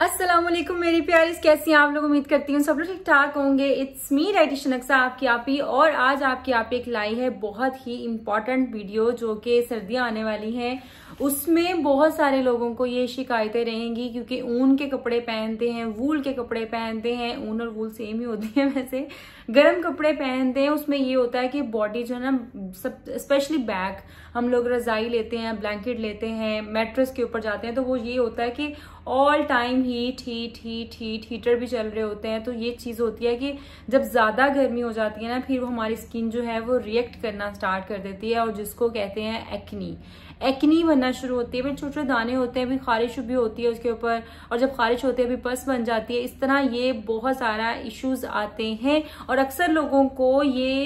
असलम मेरी प्यारी कैसी हैं आप लोग उम्मीद करती हूँ सब लोग ठीक ठाक होंगे इट्स मी डाइटिशन अक्सा आपकी आप ही और आज आपकी आप एक लाई है बहुत ही इम्पॉर्टेंट वीडियो जो कि सर्दियाँ आने वाली हैं उसमें बहुत सारे लोगों को ये शिकायतें रहेंगी क्योंकि ऊन के कपड़े पहनते हैं वूल के कपड़े पहनते हैं ऊन और वूल सेम ही होते हैं वैसे गर्म कपड़े पहनते हैं उसमें ये होता है कि बॉडी जो है ना सब स्पेशली बैक हम लोग रजाई लेते हैं ब्लैंकेट लेते हैं मेट्रस के ऊपर जाते हैं तो वो ये होता है कि all time heat heat heat heat heater भी चल रहे होते हैं तो ये चीज़ होती है कि जब ज़्यादा गर्मी हो जाती है ना फिर वो हमारी स्किन जो है वो रिएक्ट करना स्टार्ट कर देती है और जिसको कहते हैं एक्नी एक्नी बनना शुरू होती है फिर छोटे छोटे दाने होते हैं फिर खारिश भी होती है उसके ऊपर और जब खारिश होती है भी पस बन जाती है इस तरह ये बहुत सारा इश्यूज आते हैं और अक्सर लोगों को ये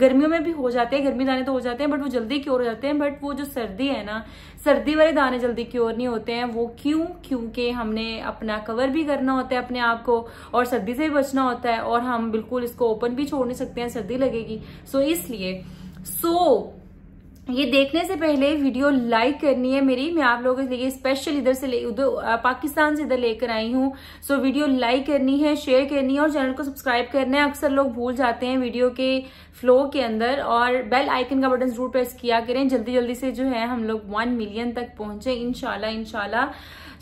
गर्मियों में भी हो जाते हैं गर्मी दाने तो हो जाते हैं बट वो जल्दी क्योर हो जाते हैं बट वो जो सर्दी है ना सर्दी वाले दाने जल्दी क्योर नहीं होते हैं वो क्यों क्योंकि हमने अपना कवर भी करना होता है अपने आप को और सर्दी से भी बचना होता है और हम बिल्कुल इसको ओपन भी छोड़ नहीं सकते हैं सर्दी लगेगी सो so, इसलिए सो so, ये देखने से पहले वीडियो लाइक करनी है मेरी मैं आप लोगों के लिए स्पेशल इधर से ले उधर पाकिस्तान से इधर लेकर आई हूँ सो वीडियो लाइक करनी है शेयर करनी है और चैनल को सब्सक्राइब करना है अक्सर लोग भूल जाते हैं वीडियो के फ्लो के अंदर और बेल आइकन का बटन जरूर प्रेस किया करें जल्दी जल्दी से जो है हम लोग वन मिलियन तक पहुंचे इनशाला इनशाला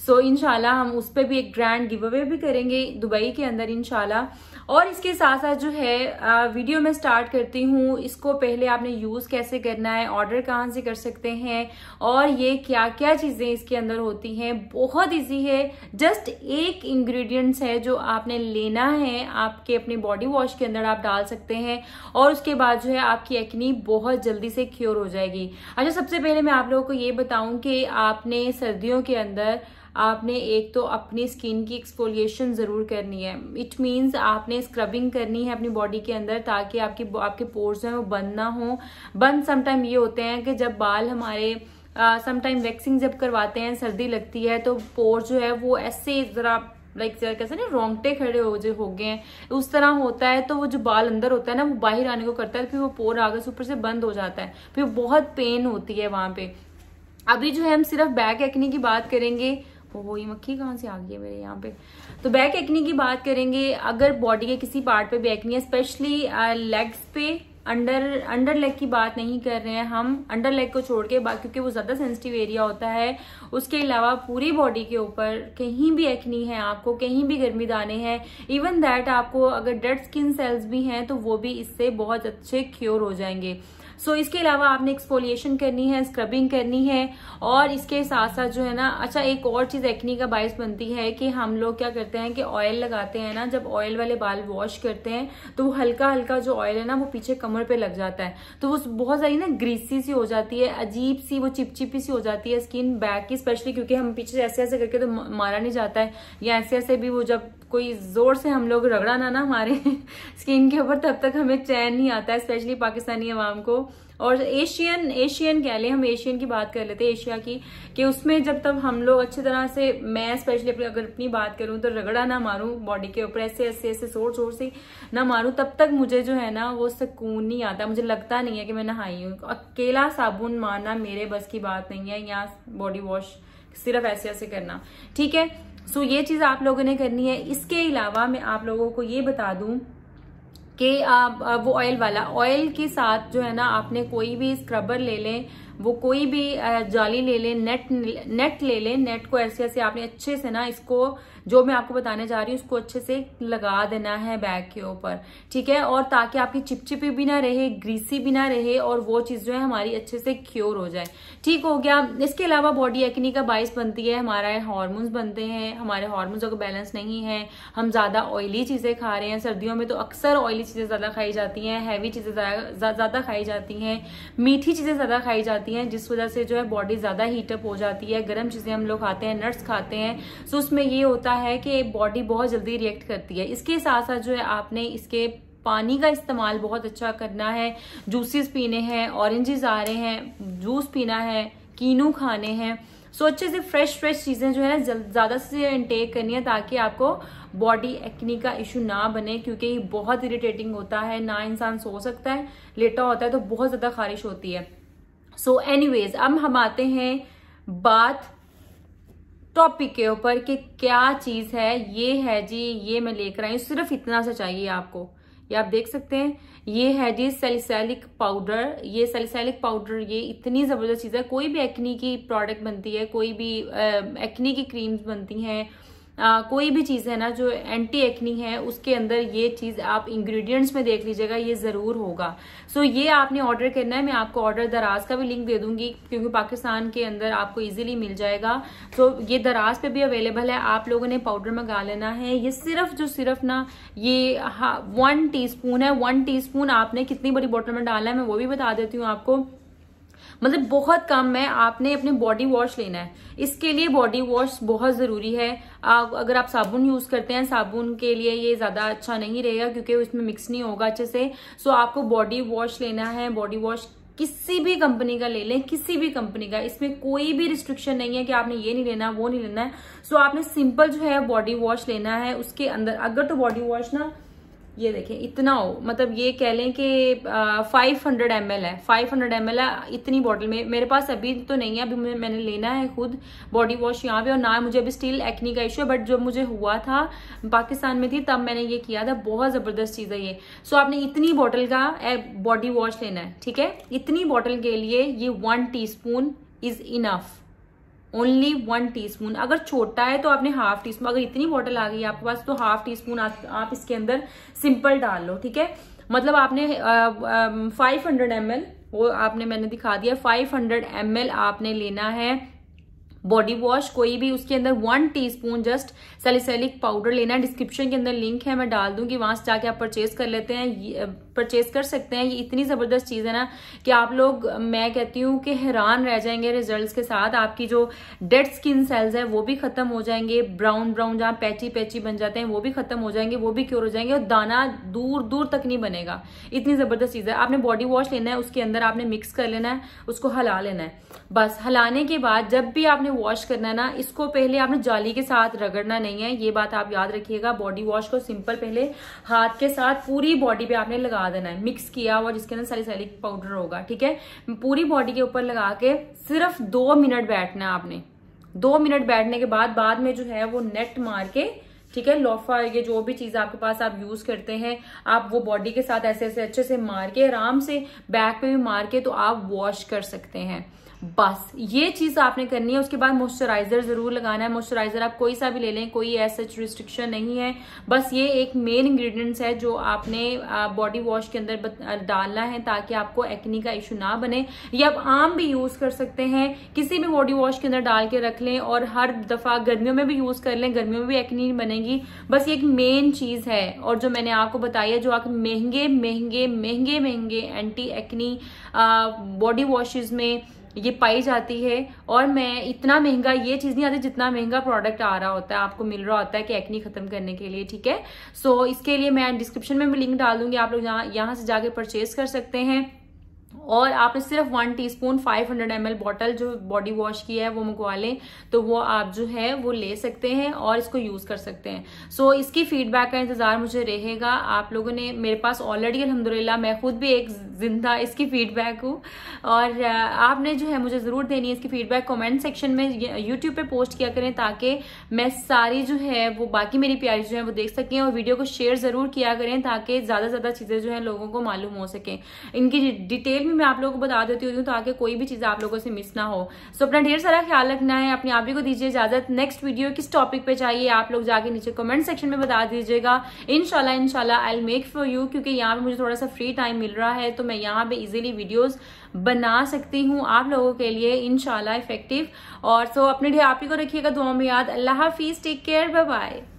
सो so, इनशाला हम उस पर भी एक ग्रैंड गिव अवे भी करेंगे दुबई के अंदर इनशाला और इसके साथ साथ जो है वीडियो में स्टार्ट करती हूँ इसको पहले आपने यूज कैसे करना है और ऑर्डर कहाँ से कर सकते हैं और ये क्या क्या चीज़ें इसके अंदर होती हैं बहुत इजी है जस्ट एक इंग्रेडिएंट्स है जो आपने लेना है आपके अपने बॉडी वॉश के अंदर आप डाल सकते हैं और उसके बाद जो है आपकी एक्नी बहुत जल्दी से क्योर हो जाएगी अच्छा सबसे पहले मैं आप लोगों को ये बताऊं कि आपने सर्दियों के अंदर आपने एक तो अपनी स्किन की एक्सफोलिएशन ज़रूर करनी है इट मीन्स आपने स्क्रबिंग करनी है अपनी बॉडी के अंदर ताकि आपकी आपके पोर्स जो हैं वो बंद ना हो बंद समटाइम ये होते हैं कि जब बाल हमारे समटाइम uh, वैक्सिंग जब करवाते हैं सर्दी लगती है तो पोर्स जो है वो ऐसे ज़रा लाइक like, कैसे ना रोंगटे खड़े हो जो हो गए हैं उस तरह होता है तो वो जो बाल अंदर होता है ना वो बाहर आने को करता है फिर वो पोर आगे से ऊपर से बंद हो जाता है फिर बहुत पेन होती है वहाँ पे अभी जो है हम सिर्फ बैक एक्नी की बात करेंगे वो ये मक्खी कहाँ से आ गई है मेरे यहाँ पे तो बैक एक्नी की बात करेंगे अगर बॉडी के किसी पार्ट पे भी एक्नी है स्पेशली लेग्स पे अंडर अंडर लेग की बात नहीं कर रहे हैं हम अंडर लेग को छोड़ के क्योंकि वो ज़्यादा सेंसिटिव एरिया होता है उसके अलावा पूरी बॉडी के ऊपर कहीं भी एक्नी है आपको कहीं भी गर्मी दाने हैं इवन दैट आपको अगर डेड स्किन सेल्स भी हैं तो वो भी इससे बहुत अच्छे क्योर हो जाएंगे सो इसके अलावा आपने एक्सपोलिएशन करनी है स्क्रबिंग करनी है और इसके साथ साथ जो है ना अच्छा एक और चीज़ एक्नी का बायस बनती है कि हम लोग क्या करते हैं कि ऑयल लगाते हैं ना जब ऑयल वाले बाल वॉश करते हैं तो वो हल्का हल्का जो ऑयल है ना वो पीछे कमर पे लग जाता है तो वो बहुत सारी ना ग्रीसी सी हो जाती है अजीब सी वो चिपचिपी सी हो जाती है स्किन बैक की स्पेशली क्योंकि हम पीछे ऐसे ऐसे करके तो मारा नहीं जाता है या ऐसे ऐसे भी वो जब कोई जोर से हम लोग रगड़ा ना ना हमारे स्किन के ऊपर तब तक हमें चैन नहीं आता है स्पेशली पाकिस्तानी आवाम को और एशियन एशियन कह लें हम एशियन की बात कर लेते हैं एशिया की कि उसमें जब तब हम लोग अच्छी तरह से मैं स्पेशली अपनी अगर अपनी बात करूं तो रगड़ा ना मारूं बॉडी के ऊपर ऐसे ऐसे ऐसे जोर जोर से ना मारूं तब तक मुझे जो है ना वो सुकून नहीं आता मुझे लगता नहीं है कि मैं नहाई हूँ अकेला साबुन मारना मेरे बस की बात नहीं है या बॉडी वॉश सिर्फ ऐसे ऐसे करना ठीक है सो ये चीज़ आप लोगों ने करनी है इसके अलावा मैं आप लोगों को ये बता दूं कि वो ऑयल वाला ऑयल के साथ जो है ना आपने कोई भी स्क्रबर ले लें वो कोई भी जाली ले लें नेट नेट ले लें नेट को ऐसे ऐसे आपने अच्छे से ना इसको जो मैं आपको बताने जा रही हूँ उसको अच्छे से लगा देना है बैग के ऊपर ठीक है और ताकि आपकी चिपचिपी भी ना रहे ग्रीसी भी ना रहे और वो चीज़ जो है हमारी अच्छे से क्योर हो जाए ठीक हो गया इसके अलावा बॉडी एक्नी का बाइस बनती है हमारा हॉर्मोन्स बनते हैं हमारे हॉर्मोन्स अगर बैलेंस नहीं है हम ज़्यादा ऑयली चीज़ें खा रहे हैं सर्दियों में तो अक्सर ऑयली चीज़ें ज़्यादा खाई जाती हैं हैवी चीज़ें ज़्यादा खाई जाती हैं मीठी चीज़ें ज़्यादा खाई जाती हैं जिस वजह से जो है बॉडी ज़्यादा हीटअप हो जाती है गर्म चीज़ें हम लोग खाते हैं नट्स खाते हैं सो उसमें ये होता होता है कि बॉडी बहुत जल्दी रिएक्ट करती है इसके साथ साथ जो है आपने इसके पानी का इस्तेमाल बहुत अच्छा करना है जूसेस पीने हैं ऑरेंजेस आ रहे हैं जूस पीना है कीनू खाने हैं सो अच्छे से फ्रेश फ्रेश चीज़ें जो है ज़्यादा से इनटेक करनी है ताकि आपको बॉडी एक्नी का इशू ना बने क्योंकि ये बहुत इरिटेटिंग होता है ना इंसान सो सकता है लेटा होता है तो बहुत ज़्यादा खारिश होती है सो so, एनीवेज अब हम आते हैं बात टॉपिक के ऊपर कि क्या चीज़ है ये है जी ये मैं लेकर आई सिर्फ इतना सा चाहिए आपको ये आप देख सकते हैं ये है जी सेलिसलिक पाउडर ये सेलिसलिक पाउडर ये इतनी ज़बरदस्त चीज़ है कोई भी एक्नी की प्रोडक्ट बनती है कोई भी एक्नी की क्रीम्स बनती हैं आ, कोई भी चीज़ है ना जो एंटी एक्नी है उसके अंदर ये चीज़ आप इंग्रेडिएंट्स में देख लीजिएगा ये ज़रूर होगा सो so, ये आपने ऑर्डर करना है मैं आपको ऑर्डर दराज का भी लिंक दे दूंगी क्योंकि पाकिस्तान के अंदर आपको ईजिली मिल जाएगा तो so, ये दराज पे भी अवेलेबल है आप लोगों ने पाउडर मंगा लेना है ये सिर्फ जो सिर्फ ना ये वन टीस्पून है वन टी आपने कितनी बड़ी बॉटल में डाला है मैं वो भी बता देती हूँ आपको मतलब बहुत कम है आपने अपने बॉडी वॉश लेना है इसके लिए बॉडी वॉश बहुत ज़रूरी है अगर आप साबुन यूज़ करते हैं साबुन के लिए ये ज़्यादा अच्छा नहीं रहेगा क्योंकि उसमें मिक्स नहीं होगा अच्छे से सो आपको बॉडी वॉश लेना है बॉडी वॉश किसी भी कंपनी का ले लें किसी भी कंपनी का इसमें कोई भी रिस्ट्रिक्शन नहीं है कि आपने ये नहीं लेना वो नहीं लेना है सो आपने सिंपल जो है बॉडी वॉश लेना है उसके अंदर अगर तो बॉडी वॉश ना ये देखें इतना हो मतलब ये कह लें कि फाइव हंड्रेड एम है फाइव हंड्रेड एम है इतनी बॉटल में मेरे पास अभी तो नहीं है अभी मैंने लेना है खुद बॉडी वॉश यहाँ पे और ना मुझे अभी स्टील एक्नी का इशू है बट जब मुझे हुआ था पाकिस्तान में थी तब मैंने ये किया था बहुत ज़बरदस्त चीज़ है ये सो आपने इतनी बॉटल का बॉडी वॉश लेना है ठीक है इतनी बॉटल के लिए ये one T is enough only one teaspoon अगर छोटा है तो आपने हाफ टी स्पून अगर इतनी बॉटल आ गई आपके पास तो हाफ टी स्पून आप, इसके अंदर सिंपल डाल लो ठीक है मतलब आपने फाइव हंड्रेड एम वो आपने मैंने दिखा दिया फाइव हंड्रेड एम आपने लेना है बॉडी वॉश कोई भी उसके अंदर one teaspoon just salicylic powder लेना है डिस्क्रिप्शन के अंदर लिंक है मैं डाल दूंगी वहां से जाके आप परचेज कर लेते हैं परचेज कर सकते हैं ये इतनी ज़बरदस्त चीज़ है ना कि आप लोग मैं कहती हूँ कि हैरान रह जाएंगे रिजल्ट्स के साथ आपकी जो डेड स्किन सेल्स है वो भी खत्म हो जाएंगे ब्राउन ब्राउन जहाँ पैची पैची बन जाते हैं वो भी खत्म हो जाएंगे वो भी क्योर हो जाएंगे और दाना दूर दूर तक नहीं बनेगा इतनी ज़बरदस्त चीज़ है आपने बॉडी वॉश लेना है उसके अंदर आपने मिक्स कर लेना है उसको हला लेना है बस हलाने के बाद जब भी आपने आपने वॉश करना है ना इसको पहले आपने जाली के साथ रगड़ना नहीं है ये बात आप याद रखिएगा बॉडी वॉश को सिंपल पहले हाथ के साथ पूरी बॉडी पे आपने लगा देना है मिक्स किया हुआ जिसके अंदर सैलिसिलिक पाउडर होगा ठीक है पूरी बॉडी के ऊपर लगा के सिर्फ दो मिनट बैठना है आपने दो मिनट बैठने के बाद बाद में जो है वो नेट मार के ठीक है लोफा ये जो भी चीज आपके पास आप यूज करते हैं आप वो बॉडी के साथ ऐसे ऐसे अच्छे से मार के आराम से बैक पे भी मार के तो आप वॉश कर सकते हैं बस ये चीज आपने करनी है उसके बाद मॉइस्चराइजर जरूर लगाना है मॉइस्चराइजर आप कोई सा भी ले लें कोई ऐसा रिस्ट्रिक्शन नहीं है बस ये एक मेन इंग्रेडिएंट्स है जो आपने बॉडी वॉश के अंदर डालना है ताकि आपको एक्नी का इशू ना बने ये आप आम भी यूज कर सकते हैं किसी भी बॉडी वॉश के अंदर डाल के रख लें और हर दफा गर्मियों में भी यूज कर लें गर्मियों में भी एक्नी बनेगी बस ये एक मेन चीज है और जो मैंने आपको बताया जो आप महंगे महंगे महंगे महंगे एंटी एक्नी बॉडी वॉशेज में ये पाई जाती है और मैं इतना महंगा ये चीज़ नहीं आती जितना महंगा प्रोडक्ट आ रहा होता है आपको मिल रहा होता है कि एक्नी ख़त्म करने के लिए ठीक है सो so, इसके लिए मैं डिस्क्रिप्शन में भी लिंक डाल दूंगी आप लोग यहाँ यहाँ से जाके परचेज कर सकते हैं और आपने सिर्फ वन टीस्पून 500 ml बॉटल जो बॉडी वॉश की है वो मंगवा लें तो वो आप जो है वो ले सकते हैं और इसको यूज़ कर सकते हैं सो so, इसकी फीडबैक का इंतज़ार मुझे रहेगा आप लोगों ने मेरे पास ऑलरेडी अलहमदिल्ला मैं खुद भी एक जिंदा इसकी फीडबैक हूँ और आपने जो है मुझे ज़रूर देनी है इसकी फीडबैक कॉमेंट सेक्शन में यूट्यूब पर पोस्ट किया करें ताकि मैं सारी जो है वो बाकी मेरी प्यारी जो है वो देख सकें और वीडियो को शेयर ज़रूर किया करें ताकि ज़्यादा से ज़्यादा चीज़ें जो है लोगों को मालूम हो सकें इनकी डिटेल में मैं आप लोगों को बता देती हूँ तो आगे कोई भी चीज़ आप लोगों से मिस ना हो सो अपना ढेर सारा ख्याल रखना है अपने आप ही को दीजिए इजाजत नेक्स्ट वीडियो किस टॉपिक पे चाहिए आप लोग जाके नीचे कमेंट सेक्शन में बता दीजिएगा इनशाला इनशाला I'll make for you क्योंकि यहाँ पे मुझे थोड़ा सा फ्री टाइम मिल रहा है तो मैं यहाँ पे इजिली वीडियोज बना सकती हूँ आप लोगों के लिए इनशाला इफेक्टिव और सो अपने आप ही को रखिएगा दुआ में याद अल्लाह हाफिज टेक केयर बाय बाय